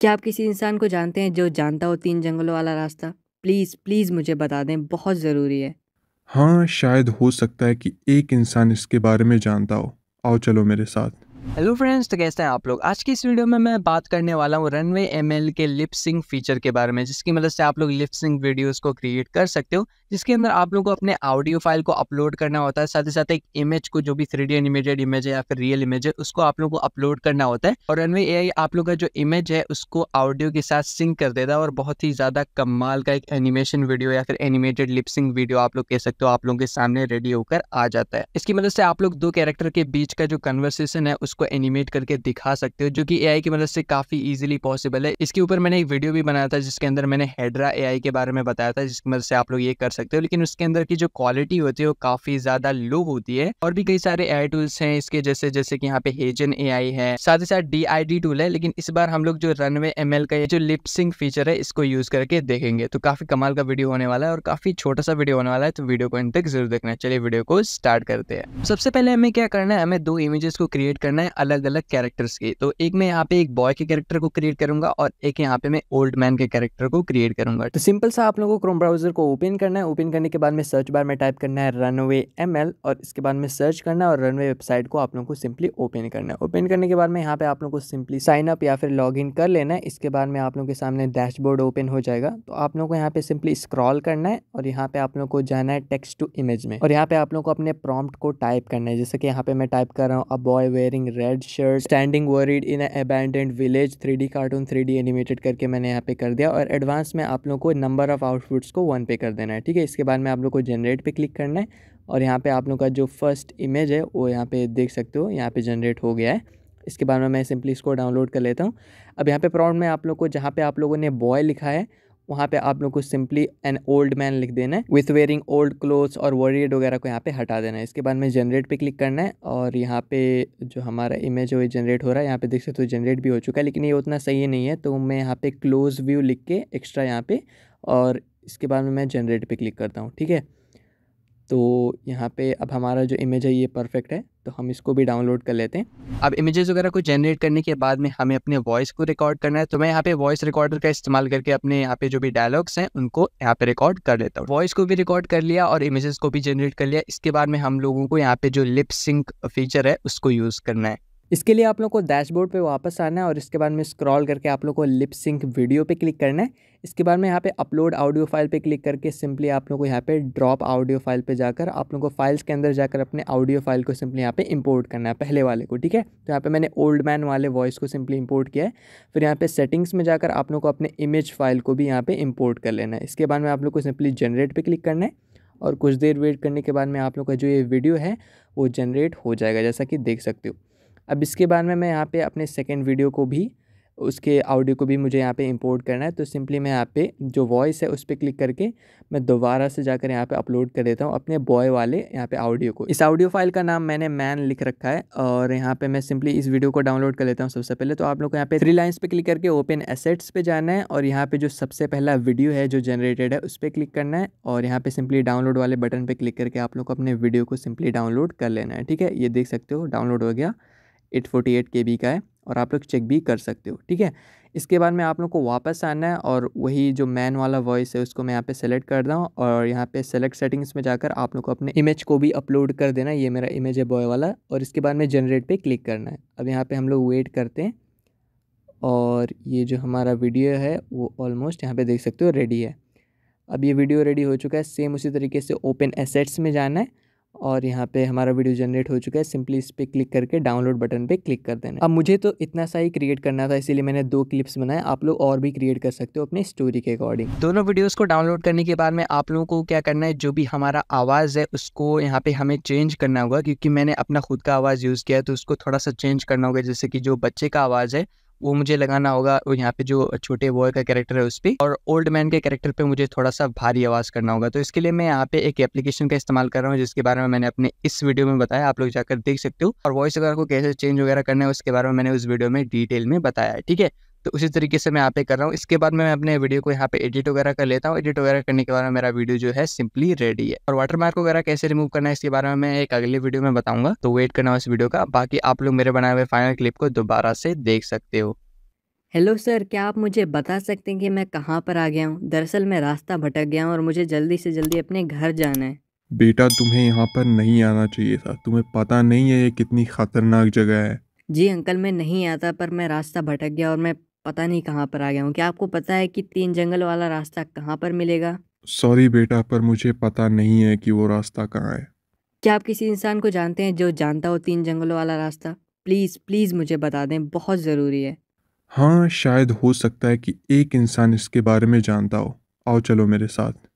क्या आप किसी इंसान को जानते हैं जो जानता हो तीन जंगलों वाला रास्ता प्लीज़ प्लीज़ मुझे बता दें बहुत ज़रूरी है हाँ शायद हो सकता है कि एक इंसान इसके बारे में जानता हो आओ चलो मेरे साथ हेलो फ्रेंड्स तो कैसे हैं आप लोग आज की इस वीडियो में मैं बात करने वाला हूँ रनवे एमएल के लिप सिंक फीचर के बारे में जिसकी मदद से आप लोग लिप सिंक वीडियोस को क्रिएट कर सकते हो जिसके अंदर आप लोगों को अपने ऑडियो फाइल को अपलोड करना होता है साथ ही साथ एक इमेज को जो भी थ्री एनिमेटेड इमेज है या फिर रियल इमेज है उसको आप लोग को अपलोड करना होता है और रनवे ए आप लोग का जो इमेज है उसको ऑडियो के साथ सिंक कर देता है और बहुत ही ज़्यादा कमाल का एक एनिमेशन वीडियो या फिर एनिमेटेड लिप सिंक वीडियो आप लोग कह सकते हो आप लोगों के सामने रेडी होकर आ जाता है इसकी मदद से आप लोग दो कैरेक्टर के बीच का जो कन्वर्सेशन है उसको उसको एनिमेट करके दिखा सकते हो जो कि एआई की मदद से काफ़ी इजीली पॉसिबल है इसके ऊपर मैंने एक वीडियो भी बनाया था जिसके अंदर मैंने हेड्रा एआई के बारे में बताया था जिसकी मदद से आप लोग ये कर सकते हो लेकिन उसके अंदर की जो क्वालिटी होती है वो काफ़ी ज़्यादा लो होती है और भी कई सारे ए टूल्स हैं इसके जैसे जैसे कि यहाँ पे हेजन ए है साथ ही साथ डी टूल है लेकिन इस बार हम लोग जो रनवे एम का जो लिपसिंग फीचर है इसको यूज़ करके देखेंगे तो काफ़ी कमाल का वीडियो होने वाला है और काफ़ी छोटा सा वीडियो होने वाला है तो वीडियो को इन तक जरूर देखना है चलिए वीडियो को स्टार्ट करते हैं सबसे पहले हमें क्या करना है हमें दो इमेजेस को क्रिएट करना करना है अलग अलग कैरेक्टर्स के तो एक मैं यहाँ पे एक बॉय के कैरेक्टर को क्रिएट करूंगा और एक यहाँ पे मैं ओल्ड मैन के कैरेक्टर को क्रिएट करूंगा तो सिंपल सा आप लोगों को क्रोम ब्राउजर को ओपन करना है ओपन करने के बाद में सर्च बार में टाइप करना है रन वे और इसके बाद में सर्च करना है और रन वेबसाइट को आप लोग को सिंपली ओपन करना है ओपन करने के बाद में यहाँ पे आप लोग को सिंपली साइन अप या फिर लॉग इन कर लेना है इसके बाद में आप लोग के सामने डैशबोर्ड ओपन हो जाएगा तो आप लोग को यहाँ पे सिंपली स्क्रॉल करना है और यहाँ पे आप लोग को जाना है टेक्स्ट टू इमेज में और यहाँ पे आप लोग को अपने प्रॉम्प्ट को टाइप करना है जैसे कि यहाँ पे मैं टाइप कर रहा हूँ a boy wearing red shirt standing standing in in village three D cartoon three D animated करके मैंने यहाँ पे कर दिया और एडवांस में आप लोग को नंबर ऑफ आउटपुट्स को वन पे कर देना है ठीक है इसके बाद में आप लोग को जनरेट पे क्लिक करना है और यहाँ पे आप लोग का जो फर्स्ट इमेज है वो यहाँ पे देख सकते हो यहाँ पे जनरेट हो गया है इसके बाद में मैं सिंपली इसको डाउनलोड कर लेता हूँ अब यहाँ पे प्रॉम्प्ट में आप लोग को जहाँ पे आप लोगों ने बॉय लिखा है वहाँ पे आप लोग को सिंपली एन ओल्ड मैन लिख देना है विथ वेयरिंग ओल्ड क्लोथ्स और वॉरियड वगैरह को यहाँ पे हटा देना है इसके बाद में जनरेट पे क्लिक करना है और यहाँ पे जो हमारा इमेज है वो जनरेट हो रहा है यहाँ पे देख सकते हो तो जनरेट भी हो चुका है लेकिन ये उतना सही नहीं है तो मैं यहाँ पे क्लोज व्यू लिख के एक्स्ट्रा यहाँ पे और इसके बाद में मैं जनरेट पे क्लिक करता हूँ ठीक है तो यहाँ पे अब हमारा जो इमेज है ये परफेक्ट है तो हम इसको भी डाउनलोड कर लेते हैं अब इमेजेस वगैरह को जनरेट करने के बाद में हमें अपने वॉइस को रिकॉर्ड करना है तो मैं यहाँ पे वॉइस रिकॉर्डर का इस्तेमाल करके अपने यहाँ पे जो भी डायलॉग्स हैं उनको यहाँ पे रिकॉर्ड कर लेता हूँ वॉइस को भी रिकॉर्ड कर लिया और इमेजेस को भी जनरेट कर लिया इसके बाद में हम लोगों को यहाँ पे जो लिप सिंक फीचर है उसको यूज़ करना है इसके लिए आप लोग को डैशबोर्ड पे वापस आना है और इसके बाद में स्क्रॉल करके आप लोग को लिप सिंक वीडियो पे क्लिक करना है इसके बाद में यहाँ पे अपलोड ऑडियो फाइल पे क्लिक करके सिंपली आप लोग को यहाँ पे ड्रॉप ऑडियो फाइल पे जाकर आप लोग को फाइल्स के अंदर जाकर अपने ऑडियो फाइल को सिंपली यहाँ पे इंपोर्ट करना है पहले वाले को ठीक है तो यहाँ पे मैंने ओल्ड मैन वाले वॉइस को सिंपली इंपोर्ट किया है फिर यहाँ पे सेटिंग्स में जाकर आप लोग को अपने इमेज फाइल को भी यहाँ पे इम्पोर्ट कर लेना है इसके बाद में आप लोग को सिंपली जनरेट पर क्लिक करना है और कुछ देर वेट करने के बाद में आप लोग का जो ये वीडियो है वो जनरेट हो जाएगा जैसा कि देख सकते हो अब इसके बाद में मैं यहाँ पे अपने सेकेंड वीडियो को भी उसके ऑडियो को भी मुझे यहाँ पे इंपोर्ट करना है तो सिंपली मैं यहाँ पे जो वॉइस है उस पर क्लिक करके मैं दोबारा से जाकर यहाँ पे अपलोड कर देता हूँ अपने बॉय वाले यहाँ पे ऑडियो को इस ऑडियो फाइल का नाम मैंने मैन लिख रखा है और यहाँ पे मैं सिंपली इस वीडियो को डाउनलोड कर लेता हूँ सबसे पहले तो आप लोग को यहाँ पे थ्री लाइन्स पर क्लिक करके ओपन एसेट्स पर जाना है और यहाँ पर जो सबसे पहला वीडियो है जो जनरेटेड है उस पर क्लिक करना है और यहाँ पे सिंपली डाउनलोड वाले बटन पर क्लिक करके आप लोग को अपने वीडियो को सिंपली डाउनलोड कर लेना है ठीक है ये देख सकते हो डाउनलोड हो गया eight forty eight K B का है और आप लोग चेक भी कर सकते हो ठीक है इसके बाद में आप लोग को वापस आना है और वही जो मैन वाला वॉइस है उसको मैं यहाँ पे सेलेक्ट कर रहा हूँ और यहाँ पे सेलेक्ट सेटिंग्स में जाकर आप लोग को अपने इमेज को भी अपलोड कर देना ये मेरा इमेज है बॉय वाला और इसके बाद में जनरेट पर क्लिक करना है अब यहाँ पर हम लोग वेट करते हैं और ये जो हमारा वीडियो है वो ऑलमोस्ट यहाँ पर देख सकते हो रेडी है अब ये वीडियो रेडी हो चुका है सेम उसी तरीके से ओपन एसेट्स में जाना है और यहाँ पे हमारा वीडियो जनरेट हो चुका है सिंपली इस पर क्लिक करके डाउनलोड बटन पे क्लिक कर देना अब मुझे तो इतना सा ही क्रिएट करना था इसीलिए मैंने दो क्लिप्स बनाए आप लोग और भी क्रिएट कर सकते हो अपने स्टोरी के अकॉर्डिंग दोनों वीडियोस को डाउनलोड करने के बाद में आप लोगों को क्या करना है जो भी हमारा आवाज़ है उसको यहाँ पे हमें चेंज करना होगा क्योंकि मैंने अपना खुद का आवाज़ यूज़ किया है तो उसको थोड़ा सा चेंज करना होगा जैसे कि जो बच्चे का आवाज़ है वो मुझे लगाना होगा और यहाँ पे जो छोटे बॉय का कैरेक्टर है उस पर और ओल्ड मैन के कैरेक्टर पे मुझे थोड़ा सा भारी आवाज़ करना होगा तो इसके लिए मैं यहाँ पे एक एप्लीकेशन का इस्तेमाल कर रहा हूँ जिसके बारे में मैंने अपने इस वीडियो में बताया आप लोग जाकर देख सकते हो और वॉइस वगैरह को कैसे चेंज वगैरह करना है उसके बारे में मैंने उस वीडियो में डिटेल में बताया ठीक है तो उसी तरीके से मैं यहाँ पे कर रहा हूँ इसके बाद मैं अपने वीडियो को यहाँ पे एडिट वगैरह कर लेता हूँ एडिट वगैरह करने के बाद मेरा वीडियो जो है सिंपली रेडी है और वाटरमार्क वगैरह कैसे रिमूव करना है इसके बारे में मैं एक अगले वीडियो में बताऊंगा तो वेट करना उस वीडियो का बाकी आप लोग मेरे बनाए हुए फाइनल क्लिप को दोबारा से देख सकते हो हेलो सर क्या आप मुझे बता सकते हैं कि मैं कहाँ पर आ गया हूँ दरअसल मैं रास्ता भटक गया हूँ और मुझे जल्दी से जल्दी अपने घर जाना है बेटा तुम्हें यहाँ पर नहीं आना चाहिए था तुम्हें पता नहीं है ये कितनी खतरनाक जगह है जी अंकल मैं नहीं आता पर मैं रास्ता भटक गया और मैं पता नहीं कहाँ पर आ गया हूँ क्या आपको पता है कि तीन जंगल वाला रास्ता कहाँ पर मिलेगा सॉरी बेटा पर मुझे पता नहीं है कि वो रास्ता कहाँ है क्या आप किसी इंसान को जानते हैं जो जानता हो तीन जंगलों वाला रास्ता प्लीज़ प्लीज़ मुझे बता दें बहुत ज़रूरी है हाँ शायद हो सकता है कि एक इंसान इसके बारे में जानता हो आओ चलो मेरे साथ